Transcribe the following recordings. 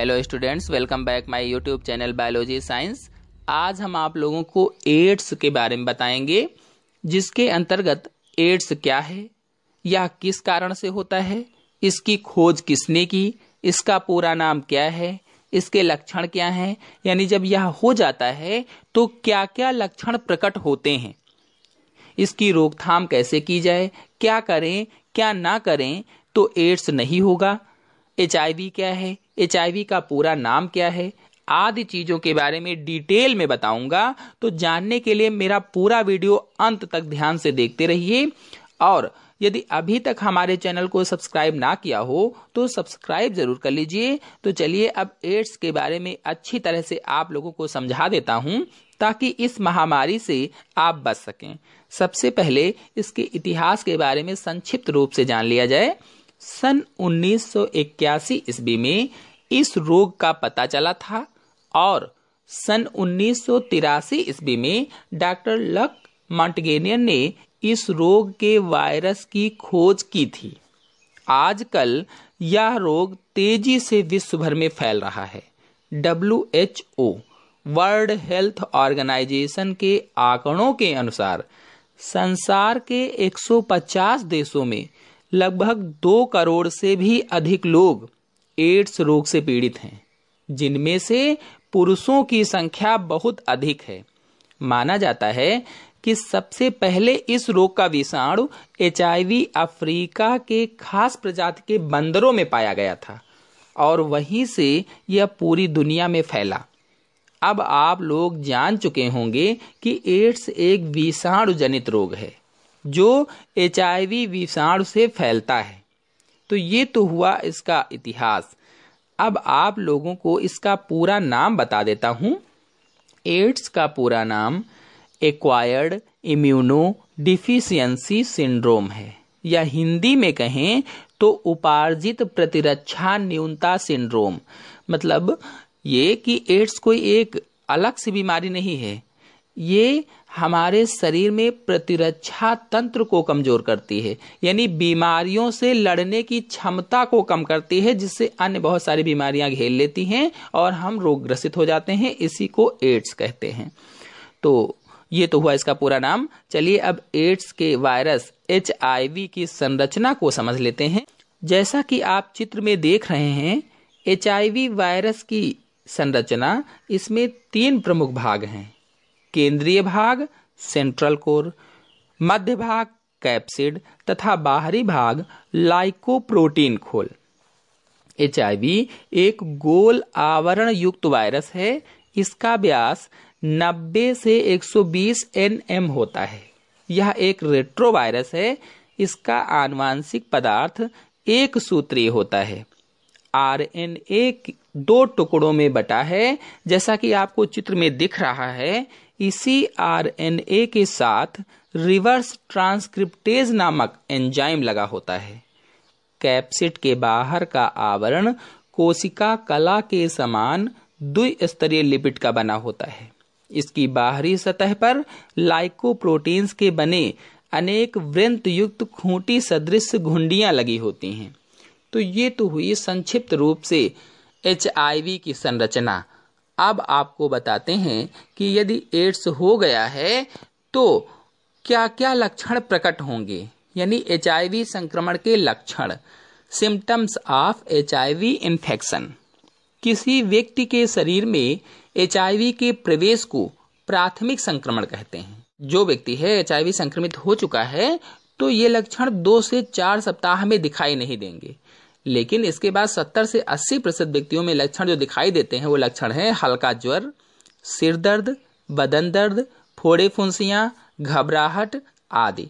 hello students welcome back my YouTube channel biology science आज हम आप लोगों को एड्स के बारे में बताएंगे जिसके अंतर्गत एड्स क्या है या किस कारण से होता है इसकी खोज किसने की इसका पूरा नाम क्या है इसके लक्षण क्या हैं यानी जब यह हो जाता है तो क्या क्या लक्षण प्रकट होते हैं इसकी रोकथाम कैसे की जाए क्या करें क्या ना करें तो एड्स नहीं होगा एच क्या है एच का पूरा नाम क्या है आदि चीज़ों के बारे में डिटेल में बताऊंगा तो जानने के लिए मेरा पूरा वीडियो अंत तक ध्यान से देखते रहिए और यदि अभी तक हमारे चैनल को सब्सक्राइब ना किया हो तो सब्सक्राइब जरूर कर लीजिए तो चलिए अब एड्स के बारे में अच्छी तरह से आप लोगों को समझा देता हूँ ताकि इस महामारी से आप बच सकें सबसे पहले इसके इतिहास के बारे में संक्षिप्त रूप से जान लिया जाए सन 1981 ईस्वी में इस रोग का पता चला था और सन 1983 ईस्वी में डॉक्टर लक मॉन्टगेनियन ने इस रोग के वायरस की खोज की थी आजकल यह रोग तेजी से विश्व भर में फैल रहा है W H O world health organization के आंकड़ों के अनुसार संसार के 150 देशों में लगभग दो करोड़ से भी अधिक लोग एड्स रोग से पीड़ित हैं जिनमें से पुरुषों की संख्या बहुत अधिक है माना जाता है कि सबसे पहले इस रोग का विषाणु एच अफ्रीका के खास प्रजाति के बंदरों में पाया गया था और वहीं से यह पूरी दुनिया में फैला अब आप लोग जान चुके होंगे कि एड्स एक विषाणु जनित रोग है जो एच विषाणु से फैलता है तो ये तो हुआ इसका इतिहास अब आप लोगों को इसका पूरा नाम बता देता हूँ एड्स का पूरा नाम एक्वायर्ड इम्यूनो डिफिशियंसी सिंड्रोम है या हिंदी में कहें तो उपार्जित प्रतिरक्षा न्यूनता सिंड्रोम मतलब ये कि एड्स कोई एक अलग सी बीमारी नहीं है ये हमारे शरीर में प्रतिरक्षा तंत्र को कमजोर करती है यानी बीमारियों से लड़ने की क्षमता को कम करती है जिससे अन्य बहुत सारी बीमारियां घेर लेती हैं और हम रोग ग्रसित हो जाते हैं इसी को एड्स कहते हैं तो ये तो हुआ इसका पूरा नाम चलिए अब एड्स के वायरस एच की संरचना को समझ लेते हैं जैसा कि आप चित्र में देख रहे हैं एच वायरस की संरचना इसमें तीन प्रमुख भाग हैं केंद्रीय भाग सेंट्रल कोर मध्य भाग कैप्सिड तथा बाहरी भाग लाइकोप्रोटीन खोल एच एक गोल आवरण युक्त वायरस है इसका व्यास 90 से 120 एनएम होता है यह एक रेट्रोवायरस है इसका आनुवांशिक पदार्थ एक सूत्रीय होता है आरएनए दो टुकड़ों में बटा है जैसा कि आपको चित्र में दिख रहा है इसी आरएनए के साथ रिवर्स ट्रांसक्रिप्टेज नामक एंजाइम लगा होता है कैप्सिट के बाहर का आवरण कोशिका कला के समान द्विस्तरीय लिपिड का बना होता है इसकी बाहरी सतह पर लाइकोप्रोटीन्स के बने अनेक वृंत युक्त खूंटी सदृश घुंडियां लगी होती हैं तो ये तो हुई संक्षिप्त रूप से एच की संरचना अब आपको बताते हैं कि यदि एड्स हो गया है तो क्या क्या लक्षण प्रकट होंगे यानी एच संक्रमण के लक्षण सिम्टम्स ऑफ एच इन्फेक्शन किसी व्यक्ति के शरीर में एच के प्रवेश को प्राथमिक संक्रमण कहते हैं जो व्यक्ति है एच संक्रमित हो चुका है तो ये लक्षण दो से चार सप्ताह में दिखाई नहीं देंगे लेकिन इसके बाद 70 से 80 प्रतिशत व्यक्तियों में लक्षण जो दिखाई देते हैं वो लक्षण हैं हल्का ज्वर सिर दर्द बदन दर्द फोड़े फुंसियाँ घबराहट आदि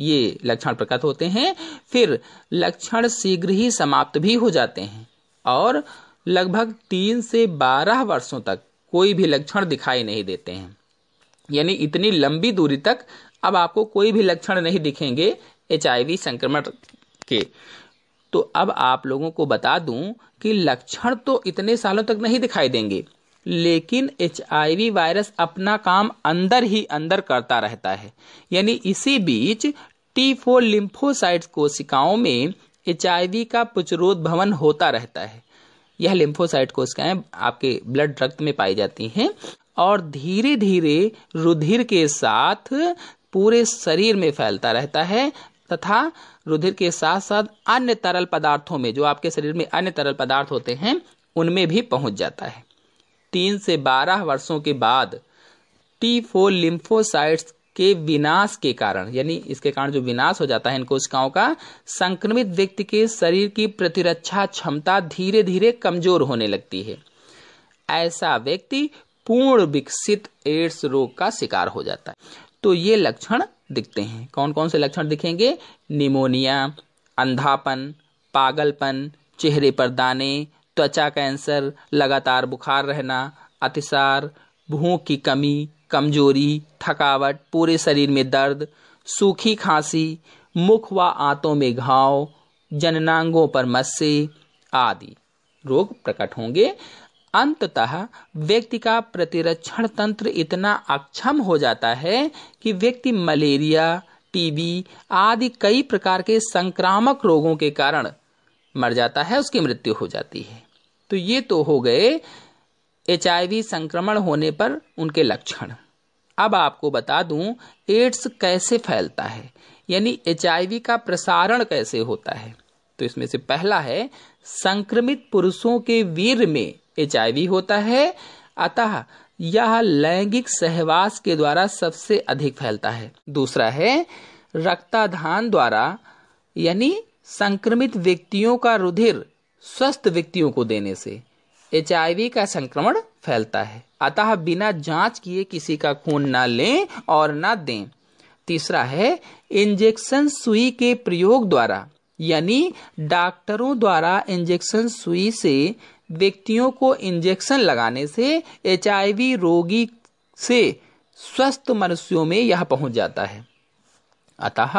ये लक्षण प्रकट होते हैं फिर लक्षण शीघ्र ही समाप्त भी हो जाते हैं और लगभग तीन से बारह वर्षों तक कोई भी लक्षण दिखाई नहीं देते हैं यानी इतनी लंबी दूरी तक अब आपको कोई भी लक्षण नहीं दिखेंगे एच संक्रमण के तो अब आप लोगों को बता दूं कि लक्षण तो इतने सालों तक नहीं दिखाई देंगे लेकिन एच वायरस अपना काम अंदर ही अंदर करता रहता है यानी इसी बीच टी फोर लिम्फोसाइट्स कोशिकाओं में एच का भवन होता रहता है यह लिम्फोसाइट कोशिकाएं आपके ब्लड रक्त में पाई जाती हैं और धीरे धीरे रुधिर के साथ पूरे शरीर में फैलता रहता है तथा रुधिर के साथ साथ अन्य तरल पदार्थों में जो आपके शरीर में अन्य तरल पदार्थ होते हैं उनमें भी पहुंच जाता है तीन से बारह वर्षों के बाद टी फोर लिम्फोसाइट्स के विनाश के कारण यानी इसके कारण जो विनाश हो जाता है इन कोशिकाओं का संक्रमित व्यक्ति के शरीर की प्रतिरक्षा क्षमता धीरे धीरे कमजोर होने लगती है ऐसा व्यक्ति पूर्ण विकसित एड्स रोग का शिकार हो जाता है तो ये लक्षण दिखते हैं कौन कौन से लक्षण दिखेंगे निमोनिया अंधापन पागलपन चेहरे पर दाने त्वचा कैंसर लगातार बुखार रहना अतिसार भूख की कमी कमजोरी थकावट पूरे शरीर में दर्द सूखी खांसी मुख व आंतों में घाव जननांगों पर मस्से आदि रोग प्रकट होंगे अंततः व्यक्ति का प्रतिरक्षण तंत्र इतना अक्षम हो जाता है कि व्यक्ति मलेरिया टीबी आदि कई प्रकार के संक्रामक रोगों के कारण मर जाता है उसकी मृत्यु हो जाती है तो ये तो हो गए एच संक्रमण होने पर उनके लक्षण अब आपको बता दूं एड्स कैसे फैलता है यानी एच का प्रसारण कैसे होता है तो इसमें से पहला है संक्रमित पुरुषों के वीर में एच होता है अतः यह लैंगिक सहवास के द्वारा सबसे अधिक फैलता है दूसरा है रक्ताधान द्वारा यानी संक्रमित व्यक्तियों का रुधिर स्वस्थ व्यक्तियों को देने से एच का संक्रमण फैलता है अतः बिना जांच किए किसी का खून ना लें और ना दें तीसरा है इंजेक्शन सुई के प्रयोग द्वारा यानी डॉक्टरों द्वारा इंजेक्शन सुई से व्यक्तियों को इंजेक्शन लगाने से एच रोगी से स्वस्थ मनुष्यों में यह पहुंच जाता है अतः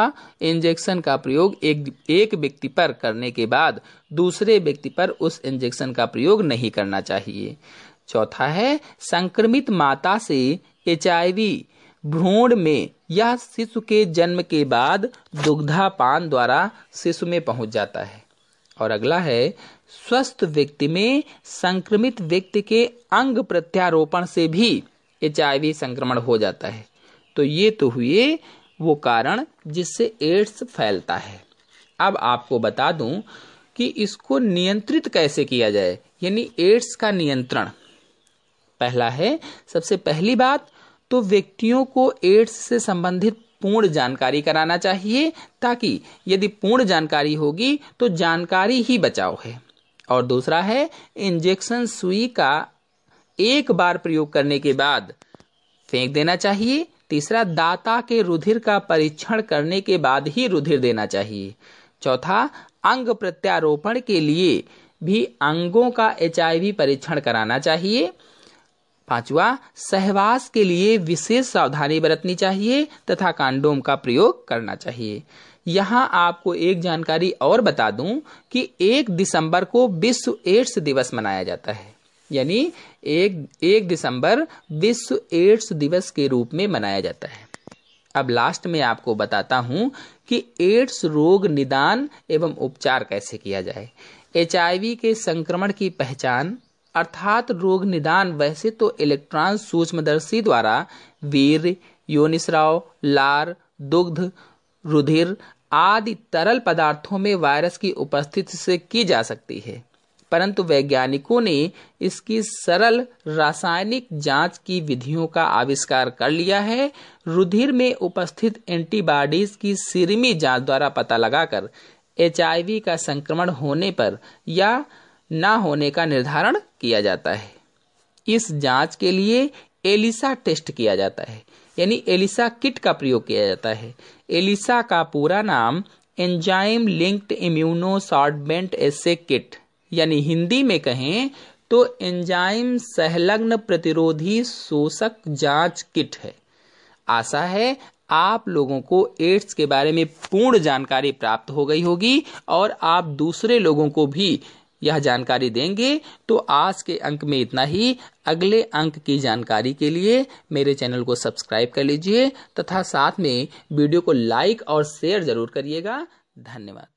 इंजेक्शन का प्रयोग एक एक व्यक्ति पर करने के बाद दूसरे व्यक्ति पर उस इंजेक्शन का प्रयोग नहीं करना चाहिए चौथा है संक्रमित माता से एच भ्रूण में यह शिशु के जन्म के बाद दुग्धापान द्वारा शिशु में पहुंच जाता है और अगला है स्वस्थ व्यक्ति में संक्रमित व्यक्ति के अंग प्रत्यारोपण से भी एच संक्रमण हो जाता है तो ये तो हुए वो कारण जिससे एड्स फैलता है अब आपको बता दूं कि इसको नियंत्रित कैसे किया जाए यानी एड्स का नियंत्रण पहला है सबसे पहली बात तो व्यक्तियों को एड्स से संबंधित पूर्ण जानकारी कराना चाहिए ताकि यदि पूर्ण जानकारी होगी तो जानकारी ही बचाव है और दूसरा है इंजेक्शन सुई का एक बार प्रयोग करने के बाद फेंक देना चाहिए तीसरा दाता के रुधिर का परीक्षण करने के बाद ही रुधिर देना चाहिए चौथा अंग प्रत्यारोपण के लिए भी अंगों का एच परीक्षण कराना चाहिए पांचवा सहवास के लिए विशेष सावधानी बरतनी चाहिए तथा कांडोम का प्रयोग करना चाहिए यहाँ आपको एक जानकारी और बता दूं कि एक दिसंबर को विश्व एड्स दिवस मनाया जाता है यानी एक एक दिसंबर विश्व एड्स दिवस के रूप में मनाया जाता है अब लास्ट में आपको बताता हूं कि एड्स रोग निदान एवं उपचार कैसे किया जाए एच के संक्रमण की पहचान अर्थात रोग निदान वैसे तो इलेक्ट्रॉन सूक्ष्मदर्शी द्वारा वीर योनिश्राव लार दुग्ध रुधिर आदि तरल पदार्थों में वायरस की उपस्थिति से की जा सकती है परंतु वैज्ञानिकों ने इसकी सरल रासायनिक जांच की विधियों का आविष्कार कर लिया है रुधिर में उपस्थित एंटीबॉडीज की सिरमी जांच द्वारा पता लगाकर एचआईवी का संक्रमण होने पर या ना होने का निर्धारण किया जाता है इस जांच के लिए एलिसा टेस्ट किया जाता है यानी एलिसा किट का प्रयोग किया जाता है एलिसा का पूरा नाम enzyme linked immunosorbent assay kit यानी हिंदी में कहें तो एंजाइम सहलग्न प्रतिरोधी शोषक जांच किट है आशा है आप लोगों को एड्स के बारे में पूर्ण जानकारी प्राप्त हो गई होगी और आप दूसरे लोगों को भी यह जानकारी देंगे तो आज के अंक में इतना ही अगले अंक की जानकारी के लिए मेरे चैनल को सब्सक्राइब कर लीजिए तथा साथ में वीडियो को लाइक और शेयर ज़रूर करिएगा धन्यवाद